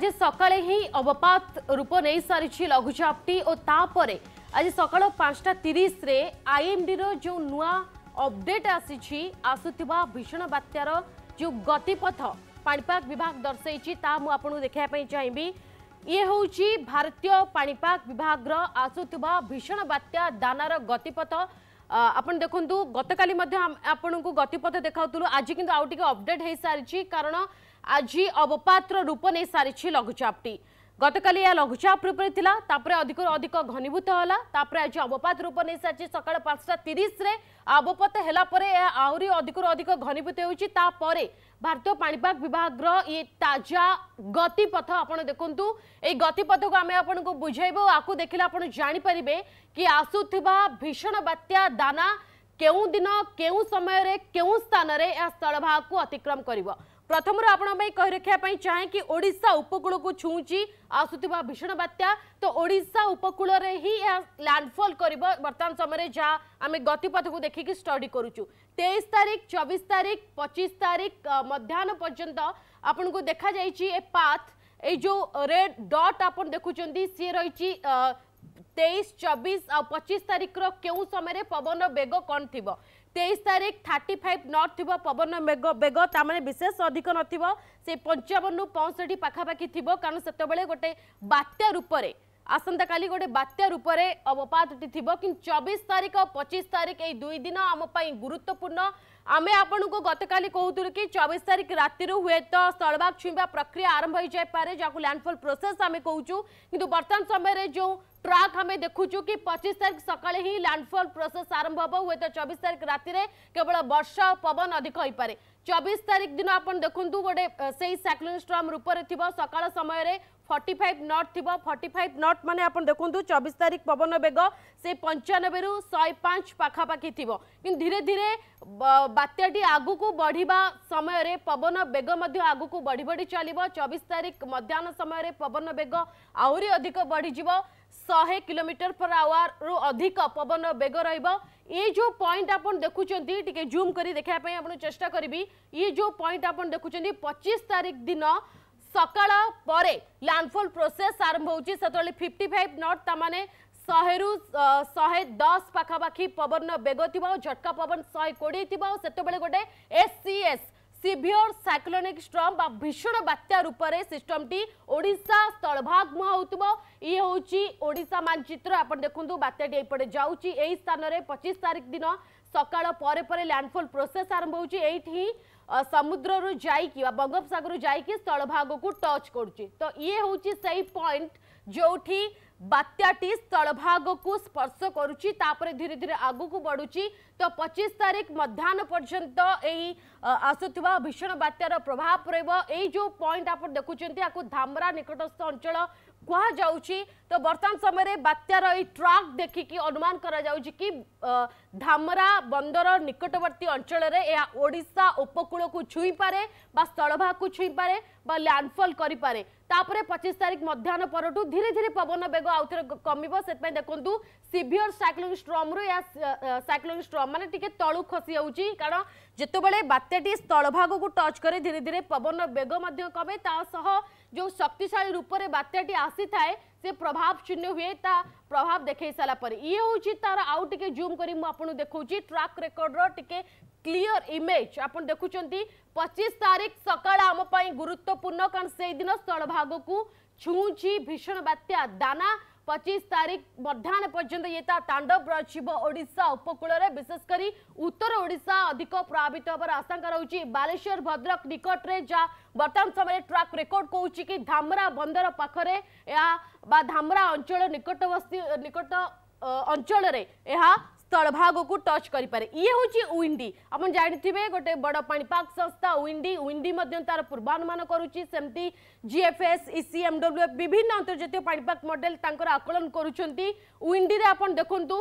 আজ সকালে হি অবপাত রূপ নেই সারিছে লঘুচাপটি ও তাপরে আজ সকাল পাঁচটা তিরিশে আইএমডির যে নূয়া অপডেট আসিছি আসুথিবা ভীষণ বাত্যার যে গতিপথ পাপাগ বিভাগ দর্শাইছি তা মু আপনার দেখা চাইবি ইয়ে হচ্ছে ভারতীয় পাপাগ বিভাগর আসুথিবা ভীষণ বাত্যা দানার গতিপথ ଆପଣ ଦେଖନ୍ତୁ ଗତକାଲି ମଧ୍ୟ ଆପଣଙ୍କୁ ଗତିପଥ ଦେଖାଉଥିଲୁ ଆଜି କିନ୍ତୁ ଆଉ ଟିକେ ଅପଡେଟ୍ ହୋଇସାରିଛି କାରଣ আজ অবপাত্র রূপ নিয়ে সারিছে লঘুচাপটি গতকালি এ লঘুচাপ রূপে লা তাপরে অধিক অধিক ঘনীভূত হল তাপরে আজ অবপাত রূপ নিয়ে সারিছে সকাল পাঁচটা তিরিশে অবপাত হলাপরে আহরি অধিক অধিক ঘনীভূত হচ্ছে তাপরে ଭାରତୀୟ ପାଣିପାଗ ବିଭାଗର ଇଏ ତାଜା ଗତିପଥ ଆପଣ ଦେଖନ୍ତୁ ଏଇ ଗତିପଥକୁ ଆମେ ଆପଣଙ୍କୁ ବୁଝାଇବୁ ଆକୁ ଦେଖିଲେ ଆପଣ ଜାଣିପାରିବେ କି ଆସୁଥିବା ଭୀଷଣ ବାତ୍ୟା ଦାନା କେଉଁ ଦିନ କେଉଁ ସମୟରେ କେଉଁ ସ୍ଥାନରେ ଏହା ସ୍ଥଳଭାଗକୁ ଅତିକ୍ରମ କରିବ प्रथम आपखापी चाहे कि ओडा उपकूल को छुँची आसुवा भीषण बात्या तो ओडा उपकूल ही लैंडफल कर बर्तमान समय जहाँ आम गतिपथ को देखिए स्टडी करुचु तेईस तारीख चबीस तारीख पचिश तारीख मध्यान पर्यत आपन को देखा जाए पाथ यो रेड डट आप देखुं सी रही तेईस चबीस आ पचिश तारीख रो समय पवन बेग कौन थी তেইশ তারিখ থার্টি ফাইভ নর্থ থাক পবন বেগ বেগ তার মানে বিশেষ অধিক নথে পঞ্চাবন রু পঁষঠি পাখাপাখি থাক কারণ সেতবে গোটে বাত্যা রূপরে আসন্তকালি গোটে বাত্যা রূপরে অবপাতটি থাক চবিশ তারিখ পঁচিশ তারিখ এই দুই দিন আমপাই গুরুত্বপূর্ণ आमे आपको काली कहूल कि चौबीस तारीख राति हे तो स्थलभाग छुईवा प्रक्रिया आरंभ हो जाए जहाँ लैंडफल प्रोसेस आम कहूँ कि बर्तमान समय जो ट्राक आम देखुचु कि पचिश तारीख सका ही लैंडफल प्रोसेस आरंभ हम हे तो चौबीस तारीख राति केवल वर्षा पवन अधिक हो पाए चौबीस तारीख दिन आप देखु गोटे से साइक्लोन स्ट्रम रूप से थी सका समय ফর্টি ফাইভ নট থাকবে ফর্টি ফাইভ নট মানে আপনার দেখুন চবিশ তারিখ পবন বেগ সে পঞ্চানবে রু শহে পাঁচ পাখাপাখি থাকবে কিন্তু ধীরে ধীরে বাত্যাটি আগুক বড়া সময়ের পবন বেগ আগুক বড়ি বড়ি চলব চবিশ তারিখ মধ্যাহ্ন সময়ের পবন বেগ আহরি অধিক বড়িযোগ ଶହେ କିଲୋମିଟର ପର ଆୱାରରୁ ଅଧିକ ପବନ ବେଗ ରହିବ ଏ ଯେଉଁ ପଏଣ୍ଟ ଆପଣ ଦେଖୁଛନ୍ତି ଟିକେ ଜୁମ୍ କରି ଦେଖିବା ପାଇଁ ଆପଣ ଚେଷ୍ଟା କରିବି ଏ ଯେଉଁ ପଏଣ୍ଟ ଆପଣ ଦେଖୁଛନ୍ତି ପଚିଶ ତାରିଖ ଦିନ ସକାଳ ପରେ ଲ୍ୟାଣ୍ଡଫଲ୍ ପ୍ରୋସେସ୍ ଆରମ୍ଭ ହେଉଛି ସେତେବେଳେ ଫିଫ୍ଟି ଫାଇଭ୍ ନଟ୍ ତାମାନେ ଶହେରୁ ଶହେ ଦଶ ପାଖାପାଖି ପବନର ବେଗ ଥିବ ଆଉ ଝଟକା ପବନ ଶହେ କୋଡ଼ିଏ ଥିବ ଆଉ ସେତେବେଳେ ଗୋଟେ ଏସ୍ସିଏସ୍ ସିଭିଅର୍ ସାଇକ୍ଲୋନିକ୍ ଷ୍ଟ୍ରମ୍ ବା ଭୀଷଣ ବାତ୍ୟା ରୂପରେ ସିଷ୍ଟମଟି ଓଡ଼ିଶା ସ୍ଥଳଭାଗ ମୁହାଁ ହେଉଥିବ ଇଏ ହେଉଛି ଓଡ଼ିଶା ମାନଚିତ୍ର ଆପଣ ଦେଖନ୍ତୁ ବାତ୍ୟାଟି ଏଇପଟେ ଯାଉଛି ଏହି ସ୍ଥାନରେ ପଚିଶ ତାରିଖ ଦିନ ସକାଳ ପରେ ପରେ ଲ୍ୟାଣ୍ଡଫଲ୍ ପ୍ରୋସେସ୍ ଆରମ୍ଭ ହେଉଛି ଏଇଠି ହିଁ ସମୁଦ୍ରରୁ ଯାଇକି ବା ବଙ୍ଗୋପସାଗରରୁ ଯାଇକି ସ୍ଥଳଭାଗକୁ ଟଚ୍ କରୁଛି ତ ଇଏ ହେଉଛି ସେଇ ପଏଣ୍ଟ ଯେଉଁଠି ବାତ୍ୟାଟି ସ୍ଥଳଭାଗକୁ ସ୍ପର୍ଶ କରୁଛି ତାପରେ ଧୀରେ ଧୀରେ ଆଗକୁ ବଢ଼ୁଛି ତ ପଚିଶ ତାରିଖ ମଧ୍ୟାହ୍ନ ପର୍ଯ୍ୟନ୍ତ ଏହି ଆସୁଥିବା ଭୀଷଣ ବାତ୍ୟାର ପ୍ରଭାବ ରହିବ ଏଇ ଯେଉଁ ପଏଣ୍ଟ ଆପଣ ଦେଖୁଛନ୍ତି ଆକୁ ଧାମରା ନିକଟସ୍ଥ ଅଞ୍ଚଳ କୁହାଯାଉଛି ତ ବର୍ତ୍ତମାନ ସମୟରେ ବାତ୍ୟାର ଏଇ ଟ୍ରାକ୍ ଦେଖିକି ଅନୁମାନ କରାଯାଉଛି କି ଧାମରା ବନ୍ଦର ନିକଟବର୍ତ୍ତୀ ଅଞ୍ଚଳରେ ଏହା ଓଡ଼ିଶା ଉପକୂଳକୁ ଛୁଇଁପାରେ ବା ସ୍ଥଳଭାଗକୁ ଛୁଇଁପାରେ ବା ଲ୍ୟାଣ୍ଡଫଲ୍ କରିପାରେ ତାପରେ ପଚିଶ ତାରିଖ ମଧ୍ୟାହ୍ନ ପରଠୁ ଧୀରେ ଧୀରେ ପବନ ବେଗ ଆଉଥରେ କମିବ ସେଥିପାଇଁ ଦେଖନ୍ତୁ ସିଭିଅର ସାଇକ୍ଲୋନିକ ଷ୍ଟ୍ରମରୁ ଏହା ସାଇକ୍ଲୋନିକ ଷ୍ଟ୍ରମ ମାନେ ଟିକେ ତଳୁ ଖସି ଯାଉଛି କାରଣ ଯେତେବେଳେ ବାତ୍ୟାଟି ସ୍ଥଳଭାଗକୁ ଟଚ୍ କରେ ଧୀରେ ଧୀରେ ପବନ ବେଗ ମଧ୍ୟ କମେ ତା ସହ ଯେଉଁ ଶକ୍ତିଶାଳୀ ରୂପରେ ବାତ୍ୟାଟି ଆସିଥାଏ ସେ ପ୍ରଭାବ ଚିହ୍ନ ହୁଏ ତା ପ୍ରଭାବ ଦେଖାଇ ସାରିଲା ପରେ ଇଏ ହେଉଛି ତାର ଆଉ ଟିକେ ଜୁମ୍ କରି ମୁଁ ଆପଣଙ୍କୁ ଦେଖାଉଛି ଟ୍ରାକ୍ ରେକର୍ଡର ଟିକେ क्लीयर इमेज आप देखुं पचिश तारीख सकाल आमपाई गुरुत्वपूर्ण कारण से दिन स्थलभाग को छुँची भीषण बात्या दाना पचिश तारीख मध्यान पर्यटन ये तांडव रचिब उपकूल में विशेषकर उत्तर ओडा अधिक प्रभावित हबार आशंका रही बालेश्वर भद्रक निकटने जहाँ बर्तमान समय ट्राक रेकर्ड कौच कि धामरा बंदर पाखे धामरा अंचल निकटवर्ती निकट अंचल ତଳଭାଗକୁ ଟଚ୍ କରିପାରେ ଇଏ ହେଉଛି ୱିଣ୍ଡି ଆପଣ ଜାଣିଥିବେ ଗୋଟେ ବଡ଼ ପାଣିପାଗ ସଂସ୍ଥା ୱିଣ୍ଡି ୱିଣ୍ଡି ମଧ୍ୟ ତାର ପୂର୍ବାନୁମାନ କରୁଛି ସେମିତି ଜିଏଫ୍ଏସ୍ ଇସି ଏମ୍ଡବ୍ଲ୍ୟୁଏଫ୍ ବିଭିନ୍ନ ଆନ୍ତର୍ଜାତୀୟ ପାଣିପାଗ ମଡେଲ ତାଙ୍କର ଆକଳନ କରୁଛନ୍ତି ୱିଣ୍ଡିରେ ଆପଣ ଦେଖନ୍ତୁ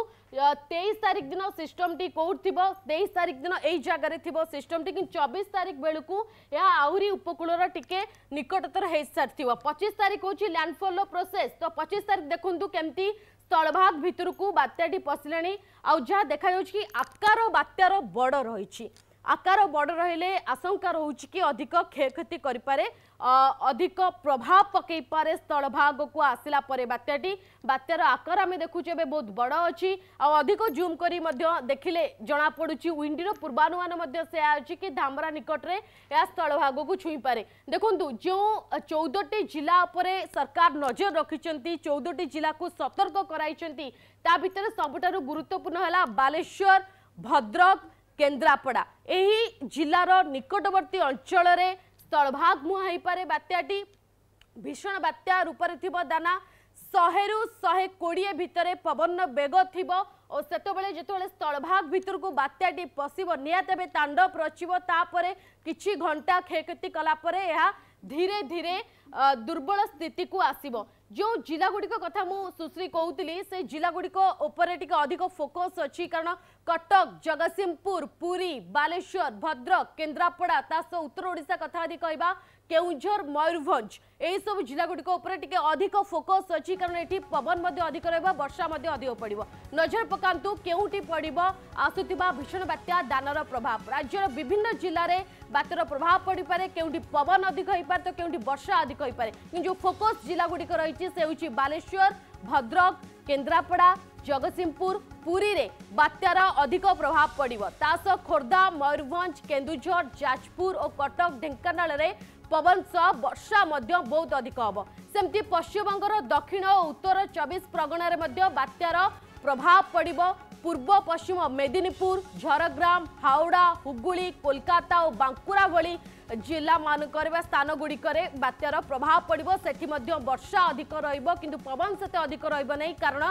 ତେଇଶ ତାରିଖ ଦିନ ସିଷ୍ଟମଟି କେଉଁଠି ଥିବ ତେଇଶ ତାରିଖ ଦିନ ଏଇ ଜାଗାରେ ଥିବ ସିଷ୍ଟମଟି କିନ୍ତୁ ଚବିଶ ତାରିଖ ବେଳକୁ ଏହା ଆହୁରି ଉପକୂଳର ଟିକେ ନିକଟତର ହେଇସାରିଥିବ ପଚିଶ ତାରିଖ ହେଉଛି ଲ୍ୟାଣ୍ଡଫଲ୍ର ପ୍ରୋସେସ୍ ତ ପଚିଶ ତାରିଖ ଦେଖନ୍ତୁ କେମିତି ସ୍ଥଳଭାଗ ଭିତରକୁ ବାତ୍ୟାଟି ପଶିଲାଣି ଆଉ ଯାହା ଦେଖାଯାଉଛି କି ଆକାର ବାତ୍ୟାର ବଡ଼ ରହିଛି ଆକାର ବଡ଼ ରହିଲେ ଆଶଙ୍କା ରହୁଛି କି ଅଧିକ କ୍ଷୟକ୍ଷତି କରିପାରେ अधिक प्रभाव पकई पारे स्थलभाग को आसला बात्याटी बात्यार आकार आम देखु बहुत बड़ अच्छी आधिक जूम कर देखने जमापड़ी विंडीर पूर्वानुमान से अच्छी कि धामरा निकटने यह स्थलभाग को छुईपे देखु जो चौदटी जिला सरकार नजर रखिंट चौदटी जिला को सतर्क कराई ता भितर सबुठ गुरुत्वपूर्ण है बालेश्वर भद्रक केन्द्रापड़ा यही जिलार निकटवर्ती अंचल ସ୍ଥଳଭାଗ ମୁହାଁ ହୋଇପାରେ ବାତ୍ୟାଟି ভীষণ বাত্যা রূপরে থিব দানা শহেরু শহে কোড়িয়ে ভিতরে পবন বেগ থিব ও সেতবে যেতবে স্থলভাগ ভিতরক বাত্যাটি পশিব নিহত এবে তাণ্ডব রচিব তাপরে কিছু ঘণ্টা ক্ষয়ক্ষতি কলাপরে ধীরে ধীরে দুর্বল স্থিতিকু আসিব जो जिला गुड़िक कथा मुश्री कहती से जिला गुड़िक अधिक फोकस अच्छी कारण कटक जगत सिंहपुर पुरी बालेश्वर भद्रक केन्द्रापड़ा ता उत्तर ओडा कथा आदि कहवा केउझर मयूरभंज ଏହିସବୁ ଜିଲ୍ଲାଗୁଡ଼ିକ ଉପରେ ଟିକେ ଅଧିକ ଫୋକସ୍ ଅଛି କାରଣ ଏଠି ପବନ ମଧ୍ୟ ଅଧିକ ରହିବ ବର୍ଷା ମଧ୍ୟ ଅଧିକ ପଡ଼ିବ ନଜର ପକାନ୍ତୁ କେଉଁଠି ପଡ଼ିବ ଆସୁଥିବା ଭୀଷଣ ବାତ୍ୟା ଦାନର ପ୍ରଭାବ ରାଜ୍ୟର ବିଭିନ୍ନ ଜିଲ୍ଲାରେ ବାତ୍ୟାର ପ୍ରଭାବ ପଡ଼ିପାରେ କେଉଁଠି ପବନ ଅଧିକ ହୋଇପାରେ ତ କେଉଁଠି ବର୍ଷା ଅଧିକ ହୋଇପାରେ କିନ୍ତୁ ଯେଉଁ ଫୋକସ୍ ଜିଲ୍ଲାଗୁଡ଼ିକ ରହିଛି ସେ ହେଉଛି ବାଲେଶ୍ୱର ଭଦ୍ରକ କେନ୍ଦ୍ରାପଡ଼ା ଜଗତସିଂହପୁର ପୁରୀରେ ବାତ୍ୟାର ଅଧିକ ପ୍ରଭାବ ପଡ଼ିବ ତା ସହ ଖୋର୍ଦ୍ଧା ମୟୂରଭଞ୍ଜ କେନ୍ଦୁଝର ଯାଜପୁର ଓ କଟକ ଢେଙ୍କାନାଳରେ ପବନ ସହ ବର୍ଷା ମଧ୍ୟ ବହୁତ ଅଧିକ ହେବ ସେମିତି ପଶ୍ଚିମବଙ୍ଗର ଦକ୍ଷିଣ ଓ ଉତ୍ତର ଚବିଶ ପ୍ରଗଣାରେ ମଧ୍ୟ ବାତ୍ୟାର ପ୍ରଭାବ ପଡ଼ିବ ପୂର୍ବ ପଶ୍ଚିମ ମେଦିନୀପୁର ଝରଗ୍ରାମ ହାଓଡ଼ା ହୁଗୁଳି କୋଲକାତା ଓ ବାଙ୍କୁରା ଭଳି ଜିଲ୍ଲାମାନଙ୍କରେ ବା ସ୍ଥାନଗୁଡ଼ିକରେ ବାତ୍ୟାର ପ୍ରଭାବ ପଡ଼ିବ ସେଠି ମଧ୍ୟ ବର୍ଷା ଅଧିକ ରହିବ କିନ୍ତୁ ପବନ ସେତେ ଅଧିକ ରହିବ ନାହିଁ କାରଣ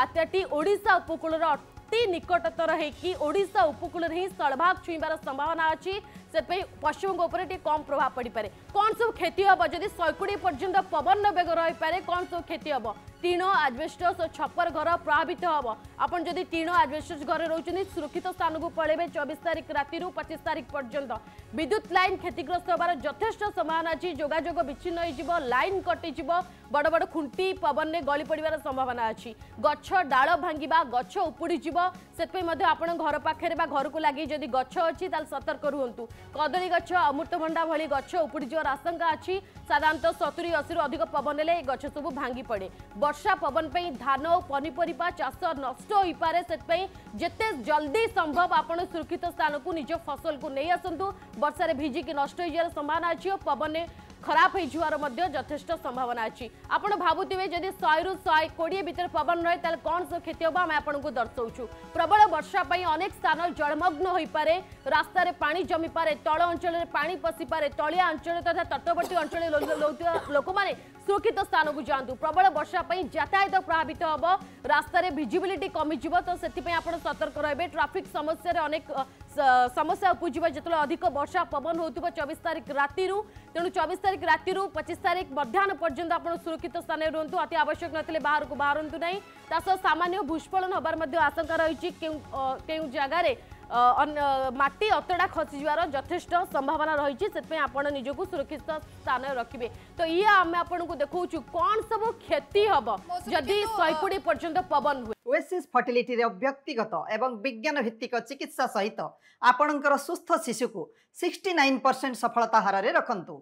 ବାତ୍ୟାଟି ଓଡ଼ିଶା ଉପକୂଳର ଅତି ନିକଟତର ହେଇକି ଓଡ଼ିଶା ଉପକୂଳରେ ହିଁ ସ୍ଥଳଭାଗ ଛୁଇଁବାର ସମ୍ଭାବନା ଅଛି ସେଥିପାଇଁ ପଶ୍ଚିମବଙ୍ଗ ଉପରେ ଟିକେ କମ୍ ପ୍ରଭାବ ପଡ଼ିପାରେ କ'ଣ ସବୁ କ୍ଷତି ହେବ ଯଦି ଶହେ କୋଡ଼ିଏ ପର୍ଯ୍ୟନ୍ତ ପବନର ବେଗ ରହିପାରେ କ'ଣ ସବୁ କ୍ଷତି ହେବ তৃণ আজবেস্টস ও ছপর ঘর প্রভাবিত হব আপনার যদি তৃণ আজবেস্টস ঘরে রয়েছেন সুরক্ষিত স্থানক পড়াইবে চবিশ তারিখ রাতি পঁচিশ তারিখ পর্যন্ত বিদ্যুৎ লাইন ক্ষতিগ্রস্ত হবার যথেষ্ট সম্ভাবনা আছে যোগাযোগ বিচ্ছিন্ন হয়ে লাইন কটিযোগ বড় বড় খুঁটি পবনে গলি পড়ার সম্ভাবনা আছে গছ ডাল ভাঙ্গা গছ উপুড়ি যাব সেপা আপনার ঘর পাখে বা ঘরক লাগি যদি গছ অছি তাহলে সতর্ক রুহতু কদলী গছ অমৃতভণ্ডা ভি গছ উপুড়ি যাওয়ার আশঙ্কা আছে সাধারণত সতুরি অশী অধিক পবন হলে এই গছ সবু ভাঙ্গি পড়ে वर्षा पवन पर धान और पनीपरिया चाष नष्ट हो पाए से जिते जल्दी संभव आप सुरक्षित स्थान को निज फसल को नहीं आसतु बर्षार भिजिकी नष्ट संभावना अच्छी पवन ଖରାପ ହୋଇଯିବାର ମଧ୍ୟ ଯଥେଷ୍ଟ ସମ୍ଭାବନା ଅଛି ଆପଣ ଭାବୁଥିବେ ଯଦି ଶହେରୁ ଶହେ କୋଡ଼ିଏ ଭିତରେ ପବନ ରହେ ତାହେଲେ କ'ଣ ସବୁ କ୍ଷତି ହେବ ଆମେ ଆପଣଙ୍କୁ ଦର୍ଶାଉଛୁ ପ୍ରବଳ ବର୍ଷା ପାଇଁ ଅନେକ ସ୍ଥାନ ଜଳମଗ୍ନ ହୋଇପାରେ ରାସ୍ତାରେ ପାଣି ଜମିପାରେ ତଳ ଅଞ୍ଚଳରେ ପାଣି ପଶିପାରେ ତଳିଆ ଅଞ୍ଚଳ ତଥା ତଟବର୍ତ୍ତୀ ଅଞ୍ଚଳରେ ଲୋକମାନେ ସୁରକ୍ଷିତ ସ୍ଥାନକୁ ଯାଆନ୍ତୁ ପ୍ରବଳ ବର୍ଷା ପାଇଁ ଯାତାୟାତ ପ୍ରଭାବିତ ହେବ ରାସ୍ତାରେ ଭିଜିବିଲିଟି କମିଯିବ ତ ସେଥିପାଇଁ ଆପଣ ସତର୍କ ରହିବେ ଟ୍ରାଫିକ୍ ସମସ୍ୟାରେ ଅନେକ समस्या उपुजब जो अधिक वर्षा पवन हो चबीस तारीख राति तेणु चबिश तारीख राति पचिश तारीख मध्यान पर्यटन आप सुरक्षित स्थान में रुहतु अति आवश्यक ना बाहर को बाहर ना तासह सामान्य भूस्फलन हबार आशंका रही क्यों जगार মাটি অতড়া খসি যাওয়ার যথেষ্ট সম্ভাবনা রয়েছে সেপাই আপনার নিজক সুরক্ষিত স্থানে রাখবে তো ইয়ে আমি আপনার দেখছু কণ সব ক্ষতি হব যদি শহে কোড়ি ଓଏସ୍ଏସ୍ ଫର୍ଟିଲିଟିର ବ୍ୟକ୍ତିଗତ ଏବଂ ବିଜ୍ଞାନ ଭିତ୍ତିକ ଚିକିତ୍ସା ସହିତ ଆପଣଙ୍କର ସୁସ୍ଥ ଶିଶୁକୁ ସିକ୍ସଟି ନାଇନ୍ ପରସେଣ୍ଟ ସଫଳତା ହାରରେ ରଖନ୍ତୁ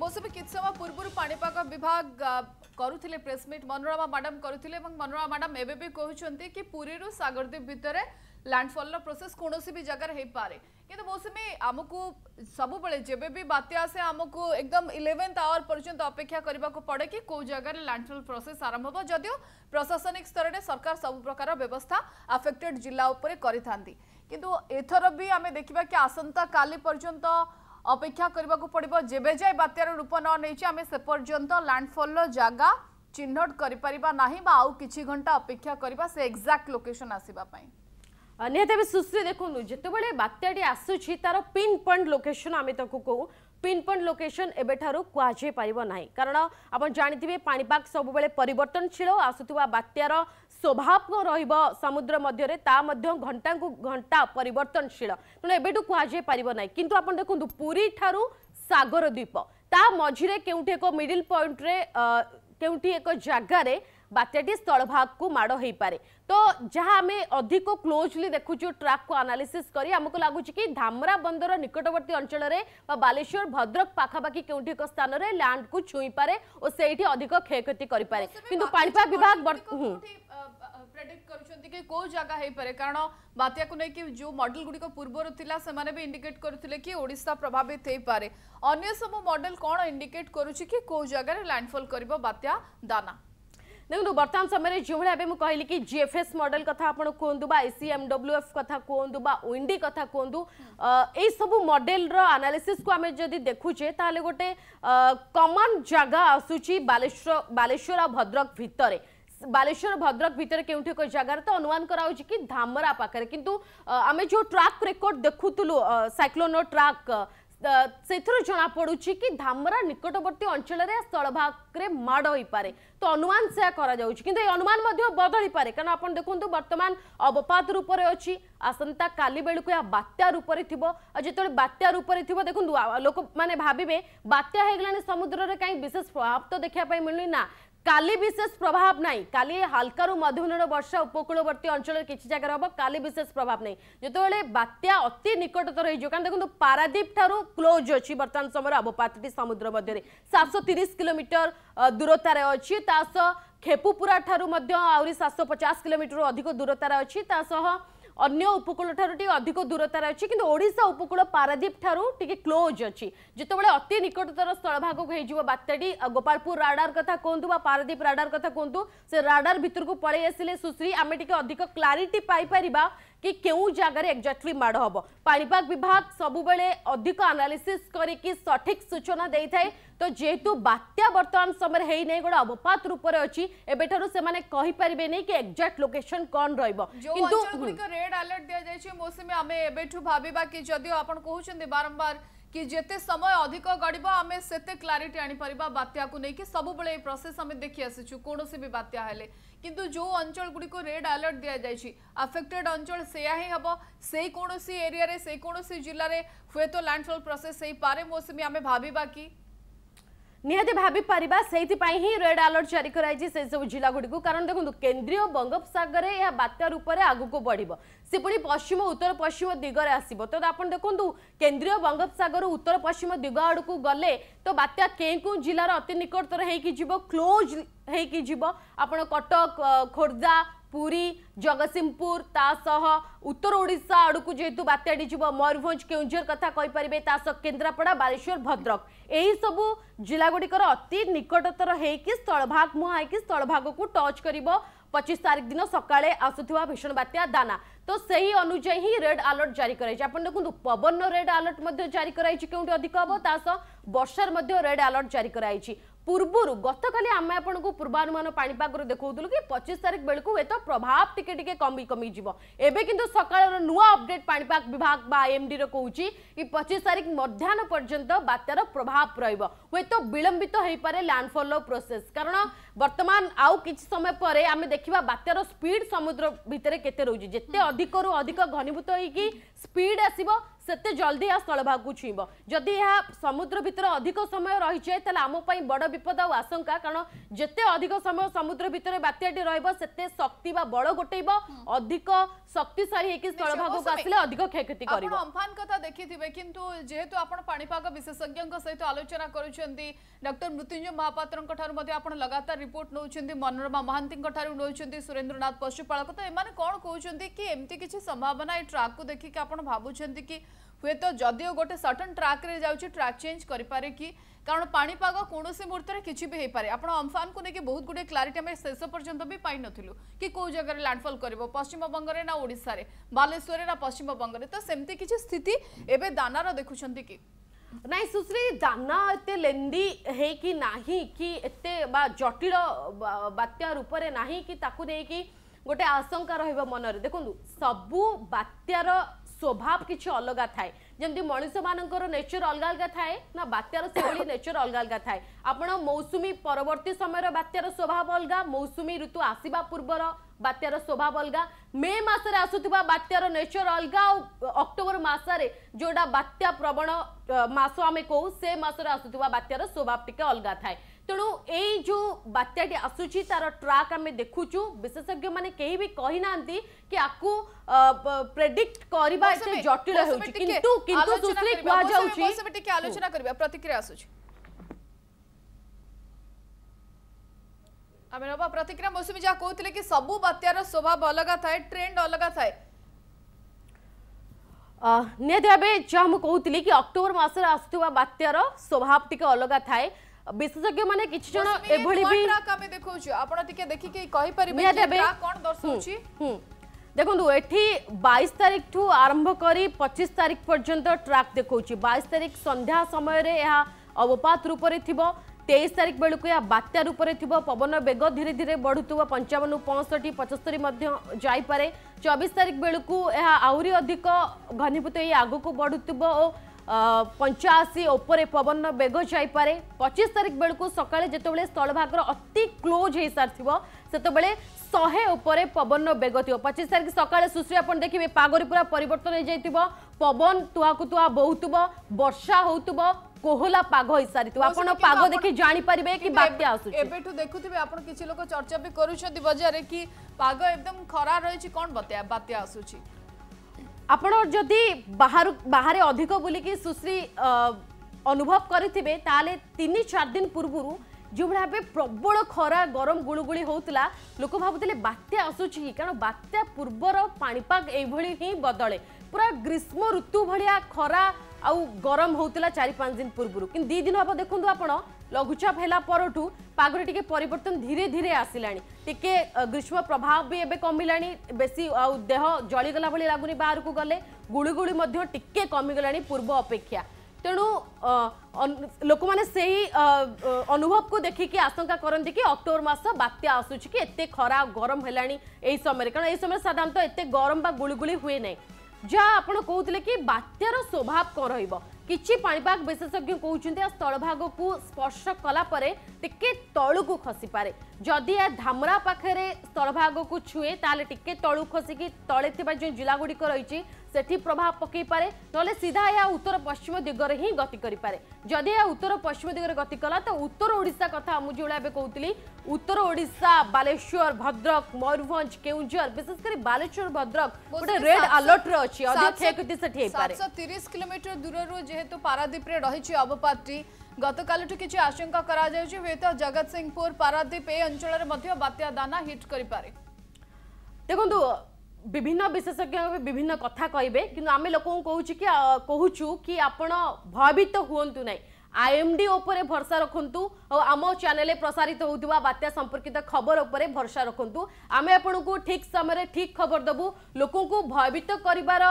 ମୌସୁମୀ କିଛି ସମୟ ପୂର୍ବରୁ ପାଣିପାଗ ବିଭାଗ କରୁଥିଲେ ପ୍ରେସମିଟ୍ ମନୋରମା ମ୍ୟାଡାମ୍ କରୁଥିଲେ ଏବଂ ମନୋରମା ମ୍ୟାଡାମ୍ ଏବେ ବି କହୁଛନ୍ତି କି ପୁରୀରୁ ସାଗରଦ୍ୱୀପ ଭିତରେ लैंडफल प्रोसेस कौन सी जगह हो पाए कि मौसुमी आमको सब जब भी बात्यासे आमको एकदम इलेवेन्थ आवर पर्यटन अपेक्षा करने को पड़े कि कौ जगह लैंडफल प्रोसेस आरंभ हो जदिव प्रशासनिक स्तर में सरकार सब प्रकार व्यवस्था अफेक्टेड जिला किंतु एथर भी आम देखा कि आसंता का पर्यत अपेक्षा करने को पड़ो जब जाए बात्यार रूप न नहीं आम से पर्यटन लैंडफल जगह चिन्हट कर आउ कि घंटा अपेक्षा करवा से एक्जाक्ट लोकेशन आसपाई ନିହାତି ଏବେ ସୁଶ୍ରୀ ଦେଖନ୍ତୁ ଯେତେବେଳେ ବାତ୍ୟାଟି ଆସୁଛି ତାର ପିନ୍ ପଏଣ୍ଟ ଲୋକେସନ୍ ଆମେ ତାକୁ କହୁ ପିନ୍ ପଏଣ୍ଟ ଲୋକେସନ୍ ଏବେଠାରୁ କୁହାଯାଇପାରିବ ନାହିଁ କାରଣ ଆପଣ ଜାଣିଥିବେ ପାଣିପାଗ ସବୁବେଳେ ପରିବର୍ତ୍ତନଶୀଳ ଆସୁଥିବା ବାତ୍ୟାର ସ୍ୱଭାବ କ'ଣ ରହିବ ସମୁଦ୍ର ମଧ୍ୟରେ ତା ମଧ୍ୟ ଘଣ୍ଟାକୁ ଘଣ୍ଟା ପରିବର୍ତ୍ତନଶୀଳ ତେଣୁ ଏବେଠୁ କୁହାଯାଇପାରିବ ନାହିଁ କିନ୍ତୁ ଆପଣ ଦେଖନ୍ତୁ ପୁରୀଠାରୁ ସାଗର ଦ୍ୱୀପ ତା ମଝିରେ କେଉଁଠି ଏକ ମିଡିଲ୍ ପଏଣ୍ଟରେ କେଉଁଠି ଏକ ଜାଗାରେ ବାତ୍ୟାଟି ସ୍ଥଳଭାଗକୁ ମାଡ଼ ହୋଇପାରେ तो जहाँ आम अधिक क्लोजली देखुचु ट्राक को आनालीसी कर आमको लगुच कि धामरा बंदर निकटवर्ती अंचल बालेश्वर भद्रक पाखापाखि के स्थान में लैंड को छुई पारे और से अधिक क्षति करें तो हम्म। कि विभाग प्रेडिक्ट कि कौ जगह हो कारण बात्या जो मडेल गुड़िक पूर्वर से भी इंडिकेट कर कि ओडा प्रभावित हो पाए अगर सब मडेल कौन इंडिकेट करो जगह लैंडफल कर बात्या दाना देखो बर्तमान समय जो भाई मुझे कहली कि जीएफएस मडेल कथा कहतु बाईसीएमडब्ल्यू एफ कथ कहतु बाइंडी कथा कहतु यू मडेल रनालीसीस को आम जदि देखुचे गोटे कमन जगह आसूर बालेश्वर आ भद्रक भितर बालेश्वर भद्रक भितर के जगार तो अनुमान करा कि धामरा पाखे कि आम जो ट्राक रेकर्ड देखुलू साइक्लोनर ट्राक ସେଥିରୁ ଜଣାପଡ଼ୁଛି କି ଧାମରା ନିକଟବର୍ତ୍ତୀ ଅଞ୍ଚଳରେ ସ୍ଥଳଭାଗରେ ମାଡ଼ ହୋଇପାରେ ତ ଅନୁମାନ ସେୟା କରାଯାଉଛି କିନ୍ତୁ ଏ ଅନୁମାନ ମଧ୍ୟ ବଦଳିପାରେ କାରଣ ଆପଣ ଦେଖନ୍ତୁ ବର୍ତ୍ତମାନ ଅବପାତ ରୂପରେ ଅଛି ଆସନ୍ତା କାଲି ବେଳକୁ ଏହା ବାତ୍ୟା ରୂପରେ ଥିବ ଆଉ ଯେତେବେଳେ ବାତ୍ୟା ରୂପରେ ଥିବ ଦେଖନ୍ତୁ ଲୋକମାନେ ଭାବିବେ ବାତ୍ୟା ହେଇଗଲାଣି ସମୁଦ୍ରରେ କାହିଁ ବିଶେଷ ପ୍ରଭାବ ତ ଦେଖିବା ପାଇଁ ମିଳୁନି ନା কালি বিশেষ প্রভাব নাই কালি হালকার মধ্যমর বর্ষা উপকূলবর্তী অঞ্চলের কিছু জায়গায় হব কালি বিশেষ প্রভাব নাই যেতবে বাত্যা অতি নিকটতর হয়ে কারণ দেখুন পারাদ্বীপ ঠার ক্লোজ অছি বর্তমান সময়ের অবপাতটি সমুদ্র মধ্যে সাতশো তিরিশ কিলোমিটর দূরতার অছি তা সহ খেপুপুরা ঠার আহরি সাতশো পচাশ কিলোমিটর অধিক দূরতার অছি তা সহ अगर उपकूल ठारू अधिक दूरतार अच्छी कि ओडा उपकूल पारादीप ठारू क्लोज अच्छी जितेबाला अति निकटतर स्थलभाग को बात्याटी गोपालपुर राडार कथा कहतु पारादीप राडार कथ कहतु से राडार भितर को पलि आसिले सुश्री आम टे अधिक क्लारीटी पाइपर कि क्यों जगार एक्जाक्टली माड़ हम पाणीपाग विभाग सबुबले अधिक आनालीसीस् करके सठिक सूचना दे थाए तो जेहेतु बात्या बर्तमान समय होना गोटे अवपात रूप में अच्छी एबंधु से कि एक्जाक्ट लोकेशन कौन रेड आलर्ट दि जाए मौसमी आम एबंधु भावा कि जदि आप कहते बारंबार कि जिते समय अधिक गड़ आम से क्लारीटी पार बात्या सब बड़े सबुबले प्रोसेस आम देखी आसीचु कौन से भी बात्या किंतु जो अंचल गुड़ी को रेड अलर्ट दि जाए आफेक्टेड अंचल से हम से कौन एरिया से कौन सी जिले में हूँ तो लैंडफल प्रोसेस हो पारे मौसमी आम भाव कि নিহতি ভাবিপারা সেইপাই হি রেড আলর্ট জারি করা সেসব জেলাগুড়ি কারণ দেখুন কেন্দ্রীয় বঙ্গোপসাগরে এ বাত্যা রূপে আগুক বড়ব সে পুঁ পশ্চিম উত্তর পশ্চিম দিগরে আসব তো আপনার দেখুন কেন্দ্রীয় বঙ্গোপসাগর উত্তর পশ্চিম দিগ আড়ক গলে তো বাত্যা কে কেউ জেলার অতি নিকটতর হয়েকি যাব ক্লোজ হয়েকি যাব আপনার কটক খোর্ধা ପୁରୀ ଜଗତସିଂହପୁର ତା ସହ ଉତ୍ତର ଓଡ଼ିଶା ଆଡ଼କୁ ଯେହେତୁ ବାତ୍ୟାଟି ଯିବ ମୟୂରଭଞ୍ଜ କେଉଁଝର କଥା କହିପାରିବେ ତା ସହ କେନ୍ଦ୍ରାପଡ଼ା ବାଲେଶ୍ୱର ଭଦ୍ରକ ଏହିସବୁ ଜିଲ୍ଲାଗୁଡ଼ିକର ଅତି ନିକଟତର ହେଇକି ସ୍ଥଳଭାଗ ମୁହାଁ ହେଇକି ସ୍ଥଳଭାଗକୁ ଟଚ୍ କରିବ ପଚିଶ ତାରିଖ ଦିନ ସକାଳେ ଆସୁଥିବା ଭୀଷଣ ବାତ୍ୟା ଦାନା ତ ସେହି ଅନୁଯାୟୀ ହିଁ ରେଡ୍ ଆଲର୍ଟ ଜାରି କରାଯାଇଛି ଆପଣ ଦେଖନ୍ତୁ ପବନର ରେଡ୍ ଆଲର୍ଟ ମଧ୍ୟ ଜାରି କରାଯାଇଛି କେଉଁଠି ଅଧିକ ହେବ ତା ସହ ବର୍ଷାର ମଧ୍ୟ ରେଡ୍ ଆଲର୍ଟ ଜାରି କରାଯାଇଛି ପୂର୍ବରୁ ଗତକାଲି ଆମେ ଆପଣଙ୍କୁ ପୂର୍ବାନୁମାନ ପାଣିପାଗରୁ ଦେଖାଉଥିଲୁ କି ପଚିଶ ତାରିଖ ବେଳକୁ ହୁଏତ ପ୍ରଭାବ ଟିକେ ଟିକେ କମି କମିଯିବ ଏବେ କିନ୍ତୁ ସକାଳର ନୂଆ ଅପଡେଟ୍ ପାଣିପାଗ ବିଭାଗ ବା ଆଇଏମ୍ଡିର କହୁଛି କି ପଚିଶ ତାରିଖ ମଧ୍ୟାହ୍ନ ପର୍ଯ୍ୟନ୍ତ ବାତ୍ୟାର ପ୍ରଭାବ ରହିବ ହୁଏତ ବିଳମ୍ବିତ ହେଇପାରେ ଲ୍ୟାଣ୍ଡଫଲ୍ର ପ୍ରୋସେସ୍ କାରଣ बर्तमान आउ कि समय पर आम देखा बात्यार स्पीड समुद्र भितर के जिते अधिक रू अधिक घनीभूत होपीड आस सेते जल्दी आ स्थल भाग को छुईब जदि यह समुद्र भितर अधिक समय रही जाए तो आमपाई बड़ विपद आशंका कारण जिते अधिक समय समुद्र भितर बात्या रत शक्ति बड़ गोटे अधिक शक्तिशाली स्थल भाग को आसे अधिक क्षय क्षति कर अंफान कथा देखी थे कि जेहेतु आपपाग विशेषज्ञ सहित आलोचना करुँच डर मृत्युंजय महापात्र लगातार রিপোর্ট নৌছেন মনোরমা মহান্তিঙ্ক ঠারু নৌছেন সুরেন্দ্রনাথ পশুপালক তো এমানে কোন কৌছেন কি এমতি কিছু সম্ভাবনা এই ট্রাক কু দেখি আপন ভাবুছেন কি হুয়েত যদিও গোটে সটন ট্রাক রে যাচ্ছে ট্রাক চেঞ্জ করে পারে কি কারণ পাপাগ কৌশি মুহূর্তে কিছু বি হয়ে পারে আপনার অম্ফান কু নেই বহুত গুড়ে ক্লারিটি আমি শেষ পর্যন্ত বি পাই নথিলু কি কেউ জায়গায় ল্যান্ডফল করব পশ্চিমবঙ্গের না ওড়শার বালেশ্বরের না পশ্চিমবঙ্গের তো সেমতি কিছু স্থিতি এবে দানার দেখুছেন কি ନାଇଁ ସୁଶ୍ରୀ ଦାନା ଏତେ ଲେନ୍ଦି ହେଇକି ନାହିଁ କି ଏତେ ବା ଜଟିଳ ବାତ୍ୟା ରୂପରେ ନାହିଁ କି ତାକୁ ନେଇକି ଗୋଟେ ଆଶଙ୍କା ରହିବ ମନରେ ଦେଖନ୍ତୁ ସବୁ ବାତ୍ୟାର ସ୍ୱଭାବ କିଛି ଅଲଗା ଥାଏ ଯେମିତି ମଣିଷମାନଙ୍କର ନେଚର ଅଲଗା ଅଲଗା ଥାଏ ନା ବାତ୍ୟାର ସେଭଳି ନେଚର ଅଲଗା ଅଲଗା ଥାଏ ଆପଣ ମୌସୁମୀ ପରବର୍ତ୍ତୀ ସମୟର ବାତ୍ୟାର ସ୍ୱଭାବ ଅଲଗା ମୌସୁମୀ ଋତୁ ଆସିବା ପୂର୍ବର बात्यार स्वभाव अलग मे मसुवा बात्यार नेचर अलग अक्टोबर मसरे जोड़ा बात्या प्रबण मस आम कौ से मसुवा बात्यार स्वभाव टी अलग थाए तेणु यो बात्याटी आसूरी तार ट्राक आम देखु विशेषज्ञ मैंने कहीं भी कही ना कि आपको प्रेडिक्ट जटिल प्रतिक्रिया आम नवा प्रतिक्रिया मौसमी जहाँ कहते कि सब बात्यार स्वभाव अलग थाए ट्रेंड अलग थाए निहती जहाँ मुझे कहती कि अक्टोबर मसर आसुवा बात्यार स्वभाव टी अलग थाए विशेषज्ञ मैंने किसी जन एभली देखो आप देखिए कौन दर्शाऊ দেখুন এটি বাইশ তারিখ ঠু আরম্ভ করে পঁচিশ তারিখ পর্যন্ত ট্রাক দেখছি বাইশ তারিখ সন্ধ্যা সময়ের অবপাত রূপে তেইশ তারিখ বেড়ে বাত্যার উপরে পবন বেগ ধীরে ধীরে বড়ুত পঞ্চাবন পঁয়ষঠি পঁচস্তরি যাইপরে চবিশ তারিখ বেড়ে আহরি অধিক ঘনীভূত হয়ে আগুক বড়ুত ও পঞ্চাশি উপরে পবন বেগ যাইপরে পঁচিশ তারিখ বেড়ে সকালে যেতবে স্থলভাগর অতি ক্লোজ হয়ে সারি সেতবে ଶହେ ଉପରେ ପବନର ବେଗ ଥିବ ପଚିଶ ତାରିଖ ସକାଳେ ସୁଶ୍ରୀ ଆପଣ ଦେଖିବେ ପାଗରେ ପୁରା ପରିବର୍ତ୍ତନ ହେଇଯାଇଥିବ ପବନ ତୁହାକୁ ତୁହା ବହୁଥିବ ବର୍ଷା ହେଉଥିବ କୋହଲା ପାଗ ହେଇସାରିଥିବ ଆପଣ ପାଗ ଦେଖି ଜାଣିପାରିବେ କି ବାତ୍ୟା ଆସୁଛି ଏବେଠୁ ଦେଖୁଥିବେ ଆପଣ କିଛି ଲୋକ ଚର୍ଚ୍ଚା ବି କରୁଛନ୍ତି ବଜାରରେ କି ପାଗ ଏକଦମ ଖରା ରହିଛି କ'ଣ ବାତ୍ୟା ବାତ୍ୟା ଆସୁଛି ଆପଣ ଯଦି ବାହାରୁ ବାହାରେ ଅଧିକ ବୁଲିକି ସୁଶ୍ରୀ ଅନୁଭବ କରିଥିବେ ତାହେଲେ ତିନି ଚାରି ଦିନ ପୂର୍ବରୁ ଯେଉଁଭଳି ଭାବେ ପ୍ରବଳ ଖରା ଗରମ ଗୁଳୁଗୁଳି ହେଉଥିଲା ଲୋକ ଭାବୁଥିଲେ ବାତ୍ୟା ଆସୁଛି କାରଣ ବାତ୍ୟା ପୂର୍ବର ପାଣିପାଗ ଏଇଭଳି ହିଁ ବଦଳେ ପୁରା ଗ୍ରୀଷ୍ମ ଋତୁ ଭଳିଆ ଖରା ଆଉ ଗରମ ହେଉଥିଲା ଚାରି ପାଞ୍ଚ ଦିନ ପୂର୍ବରୁ କିନ୍ତୁ ଦୁଇ ଦିନ ହେବ ଦେଖନ୍ତୁ ଆପଣ ଲଘୁଚାପ ହେଲା ପରଠୁ ପାଗରେ ଟିକେ ପରିବର୍ତ୍ତନ ଧୀରେ ଧୀରେ ଆସିଲାଣି ଟିକେ ଗ୍ରୀଷ୍ମ ପ୍ରଭାବ ବି ଏବେ କମିଲାଣି ବେଶୀ ଆଉ ଦେହ ଜଳିଗଲା ଭଳି ଲାଗୁନି ବାହାରକୁ ଗଲେ ଗୁଳୁଗୁଳି ମଧ୍ୟ ଟିକେ କମିଗଲାଣି ପୂର୍ବ ଅପେକ୍ଷା ତେଣୁ ଲୋକମାନେ ସେଇ ଅନୁଭବକୁ ଦେଖିକି ଆଶଙ୍କା କରନ୍ତି କି ଅକ୍ଟୋବର ମାସ ବାତ୍ୟା ଆସୁଛି କି ଏତେ ଖରା ଗରମ ହେଲାଣି ଏହି ସମୟରେ କାରଣ ଏହି ସମୟରେ ସାଧାରଣତଃ ଏତେ ଗରମ ବା ଗୁଳୁଗୁଳି ହୁଏ ନାହିଁ ଯାହା ଆପଣ କହୁଥିଲେ କି ବାତ୍ୟାର ସ୍ୱଭାବ କ'ଣ ରହିବ କିଛି ପାଣିପାଗ ବିଶେଷଜ୍ଞ କହୁଛନ୍ତି ଏହା ସ୍ଥଳଭାଗକୁ ସ୍ପର୍ଶ କଲାପରେ ଟିକେ ତଳକୁ ଖସିପାରେ ଯଦି ଏହା ଧାମରା ପାଖରେ ସ୍ଥଳଭାଗକୁ ଛୁଏଁ ତାହେଲେ ଟିକେ ତଳକୁ ଖସିକି ତଳେ ଥିବା ଯେଉଁ ଜିଲ୍ଲାଗୁଡ଼ିକ ରହିଛି ସେଠି ପ୍ରଭାବ ପକାଇପାରେ ନହେଲେ ସିଧା ଏହା ଉତ୍ତର ପଶ୍ଚିମ ଦିଗରେ ହିଁ ଗତି କରିପାରେ ଯଦି ଏହା ଉତ୍ତର ପଶ୍ଚିମ ଦିଗରେ ଗତି କଲା ତ ଉତ୍ତର ଓଡ଼ିଶା କଥା ମୁଁ ଯେଉଁଭଳିଆ ଏବେ କହୁଥିଲି ଉତ୍ତର ଓଡ଼ିଶା ବାଲେଶ୍ୱର ଭଦ୍ରକ ମୟୂରଭଞ୍ଜ କେଉଁଝର ବିଶେଷ କରି ବାଲେଶ୍ୱର ଭଦ୍ରକ ଗୋଟେ ରେଡ୍ ଆଲର୍ଟରେ ଅଛି ଅଧିକ କ୍ଷୟକ୍ଷତି ସେଠି ହେଇପାରେ ତିରିଶ କିଲୋମିଟର ଦୂରରୁ যেহেতু পারাদ্বীপে রয়েছে অবপাতটি গতকালঠু কিছু আশঙ্কা করা যাচ্ছে হয়তো জগৎসিংপুর পারাদ্বীপ এই অঞ্চলের মধ্যে বাত্যা দানা হিট করে দেখুন বিভিন্ন বিশেষজ্ঞ বিভিন্ন কথা কইবে কিন্তু আমি লোক কৌছু কি কহুছু কি আপনার ভয়ভীত হুঁতু না আইএমডি উপরে ভরসা রাখতু আম চ্যানেলে প্রসারিত হওয়া বাত্যা সম্পর্কিত খবর উপরে ভরসা রাখতু আমি আপনার ঠিক সময় ঠিক খবর দেবু লোক ভয়ভীত করবার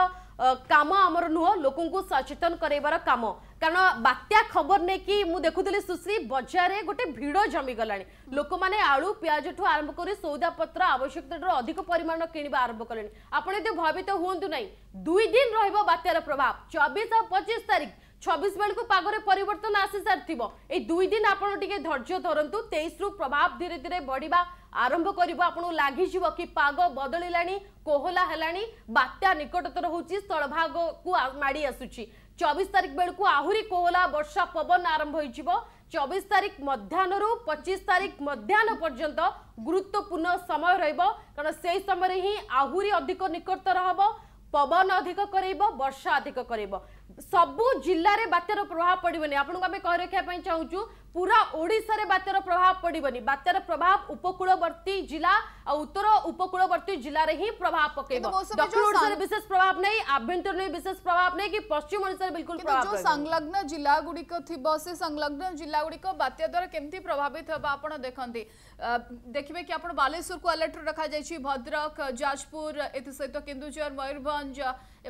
কাম আমার নুহ লোক সচেতন করাইবার কাম কারণ বাত্যা খবর নেই মু দেখুলি সুশ্রী বজারে গোটে ভিড় জমিগলা লোক মানে আলু পিঁয়াজ ঠু আরম্ভ করে সৌদাপত্র আবশ্যকতাঠার অধিক পরিমাণ কিনবা আরম্ভ কলে আপনার যদি ভয়ভীত হুম না দুই দিন রহব বাত্যার প্রভাব চবিশ আর পঁচিশ তারিখ ଛବିଶ ବେଳକୁ ପାଗରେ ପରିବର୍ତ୍ତନ ଆସିସାରିଥିବ ଏଇ ଦୁଇ ଦିନ ଆପଣ ଟିକେ ଧୈର୍ଯ୍ୟ ଧରନ୍ତୁ ତେଇଶରୁ ପ୍ରଭାବ ଧୀରେ ଧୀରେ ବଢ଼ିବା ଆରମ୍ଭ କରିବ ଆପଣଙ୍କୁ ଲାଗିଯିବ କି ପାଗ ବଦଳିଲାଣି କୋହଲା ହେଲାଣି ବାତ୍ୟା ନିକଟତର ହେଉଛି ସ୍ଥଳଭାଗକୁ ମାଡ଼ି ଆସୁଛି ଚବିଶ ତାରିଖ ବେଳକୁ ଆହୁରି କୋହଲା ବର୍ଷା ପବନ ଆରମ୍ଭ ହୋଇଯିବ ଚବିଶ ତାରିଖ ମଧ୍ୟାହ୍ନରୁ ପଚିଶ ତାରିଖ ମଧ୍ୟାହ୍ନ ପର୍ଯ୍ୟନ୍ତ ଗୁରୁତ୍ୱପୂର୍ଣ୍ଣ ସମୟ ରହିବ କାରଣ ସେହି ସମୟରେ ହିଁ ଆହୁରି ଅଧିକ ନିକଟତର ହେବ ପବନ ଅଧିକ କରେଇବ ବର୍ଷା ଅଧିକ କରେଇବ ସବୁ ଜିଲ୍ଲାରେ ବାତ୍ୟାର ପ୍ରଭାବ ପଡ଼ିବନି ଆପଣଙ୍କୁ ଆମେ କହି ରଖିବା ପାଇଁ ଚାହୁଁଛୁ ପୁରା ଓଡ଼ିଶାରେ ବାତ୍ୟାର ପ୍ରଭାବ ପଡ଼ିବନି ବାତ୍ୟାର ପ୍ରଭାବ ଉପକୂଳବର୍ତ୍ତୀ ଜିଲ୍ଲା ଆଉ ଉତ୍ତର ଉପକୂଳବର୍ତ୍ତୀ ଜିଲ୍ଲାରେ ହିଁ ପ୍ରଭାବ ପକେଇବ ଦକ୍ଷିଣ ଓଡ଼ିଶାରେ ବିଶେଷ ପ୍ରଭାବ ନାହିଁ ଆଭ୍ୟନ୍ତରୀଣ ବିଶେଷ ପ୍ରଭାବ ନାହିଁ କି ପଶ୍ଚିମ ଓଡ଼ିଶାରେ ବିଲକୁଲ ପ୍ରଭାବ ଯୋଉ ସଂଲଗ୍ନ ଜିଲ୍ଲା ଗୁଡ଼ିକ ଥିବ ସେ ସଂଲଗ୍ନ ଜିଲ୍ଲା ଗୁଡ଼ିକ ବାତ୍ୟା ଦ୍ୱାରା କେମିତି ପ୍ରଭାବିତ ହେବ ଆପଣ ଦେଖନ୍ତି ଦେଖିବେ କି ଆପଣ ବାଲେଶ୍ୱରକୁ ଆଲର୍ଟ ରଖାଯାଇଛି ଭଦ୍ରକ ଯାଜପୁର ଏଥିସହିତ କେନ୍ଦୁଝର ମୟୂରଭଞ୍ଜ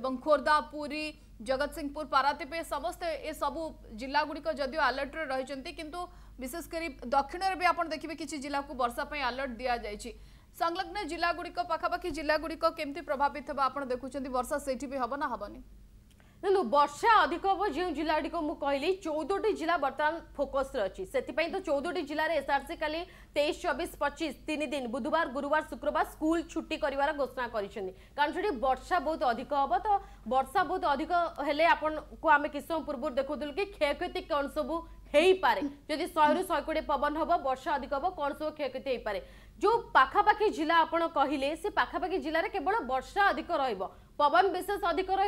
ଏବଂ ଖୋର୍ଦ୍ଧା ପୁରୀ जगत सिंहपुर पारादीपे समस्ते ये सब जिल्लागुड़िक जदिव आलर्ट्रे रही किंतु विशेषकर दक्षिण में भी आप देखिए किसी जिला को बर्षापी आलर्ट दि जाए संलग्न जिलागुड़िक पाखापाखि जिलागुड़िक केमती प्रभावित हे आप देखुं वर्षा से हम ना हेनी ଦେଖନ୍ତୁ ବର୍ଷା ଅଧିକ ହେବ ଯେଉଁ ଜିଲ୍ଲାଗୁଡ଼ିକ ମୁଁ କହିଲି ଚଉଦଟି ଜିଲ୍ଲା ବର୍ତ୍ତମାନ ଫୋକସ୍ରେ ଅଛି ସେଥିପାଇଁ ତ ଚଉଦଟି ଜିଲ୍ଲାରେ ଏସ୍ଆର୍ସି କାଲି ତେଇଶ ଚବିଶ ପଚିଶ ତିନି ଦିନ ବୁଧବାର ଗୁରୁବାର ଶୁକ୍ରବାର ସ୍କୁଲ ଛୁଟି କରିବାର ଘୋଷଣା କରିଛନ୍ତି କାରଣ ସେଠି ବର୍ଷା ବହୁତ ଅଧିକ ହେବ ତ ବର୍ଷା ବହୁତ ଅଧିକ ହେଲେ ଆପଣଙ୍କୁ ଆମେ କିଛି ସମୟ ପୂର୍ବରୁ ଦେଖୁଥିଲୁ କି କ୍ଷୟକ୍ଷତି କ'ଣ ସବୁ ହେଇପାରେ ଯଦି ଶହେରୁ ଶହେ କୋଡ଼ିଏ ପବନ ହେବ ବର୍ଷା ଅଧିକ ହେବ କ'ଣ ସବୁ କ୍ଷୟକ୍ଷତି ହେଇପାରେ ଯେଉଁ ପାଖାପାଖି ଜିଲ୍ଲା ଆପଣ କହିଲେ ସେ ପାଖାପାଖି ଜିଲ୍ଲାରେ କେବଳ ବର୍ଷା ଅଧିକ ରହିବ पवन विशेष अधिक र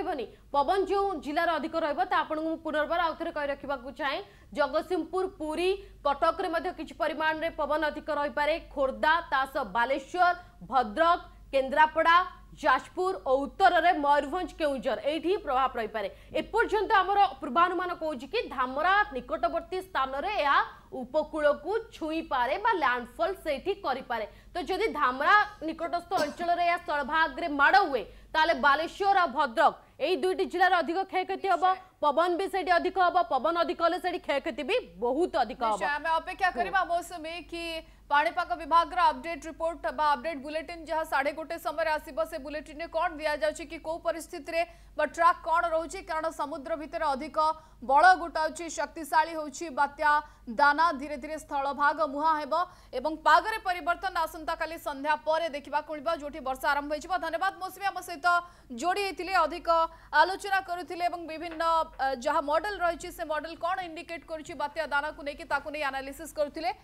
पवन जो जो अधिक र आउँदा पुनर्वार आउँदै चाहे जगतसिंहपुर पुरी कटकै कि परिमाण पवन अधिक पारे, खोर्धा तसह बालेश्वर, भद्रक केन्द्रपडा ଯାଜପୁର ଓ ଉତ୍ତରରେ ମୟୂରଭଞ୍ଜ କେଉଁଝର ଏଇଠି ପ୍ରଭାବ ରହିପାରେ ଏପର୍ଯ୍ୟନ୍ତ ଆମର ପୂର୍ବାନୁମାନ କହୁଛି କି ଧାମରା ନିକଟବର୍ତ୍ତୀ ସ୍ଥାନରେ ଏହା ଉପକୂଳକୁ ଛୁଇଁପାରେ ବା ଲ୍ୟାଣ୍ଡଫଲ୍ ସେଇଠି କରିପାରେ ତ ଯଦି ଧାମରା ନିକଟସ୍ଥ ଅଞ୍ଚଳରେ ଏହା ସ୍ଥଳଭାଗରେ ମାଡ଼ ହୁଏ ତାହେଲେ ବାଲେଶ୍ୱର ଆଉ ଭଦ୍ରକ ଏଇ ଦୁଇଟି ଜିଲ୍ଲାରେ ଅଧିକ କ୍ଷୟକ୍ଷତି ହବ ପବନ ବି ସେଠି ଅଧିକ ହବ ପବନ ଅଧିକ ହେଲେ ସେଠି କ୍ଷୟକ୍ଷତି ବି ବହୁତ ଅଧିକ ହବ ଆମେ ଅପେକ୍ଷା କରିବା ମୌସୁମୀ କି पापाग विभाग अपडेट रिपोर्ट बा अपडेट बुलेटिन जहाँ साढ़े गोटे समय आस बुलेटिन कौन दि जाऊँगी कि कौ परिस्थित रे ट्रैक कौन रोचे कारण समुद्र भितर अधिक बल गोटाऊ शक्तिशा होत्या दाना धीरे धीरे स्थल भाग मुहां हो पगरे पर आसंता का संध्या देखा मिले जो वर्षा आरंभ हो धन्यवाद मौसमी आम सहित जोड़ी अधिक आलोचना करुले विभिन्न जहाँ मडेल रही मडेल कौन इंडिकेट कर दाना को लेकिन आनालीसीस करुले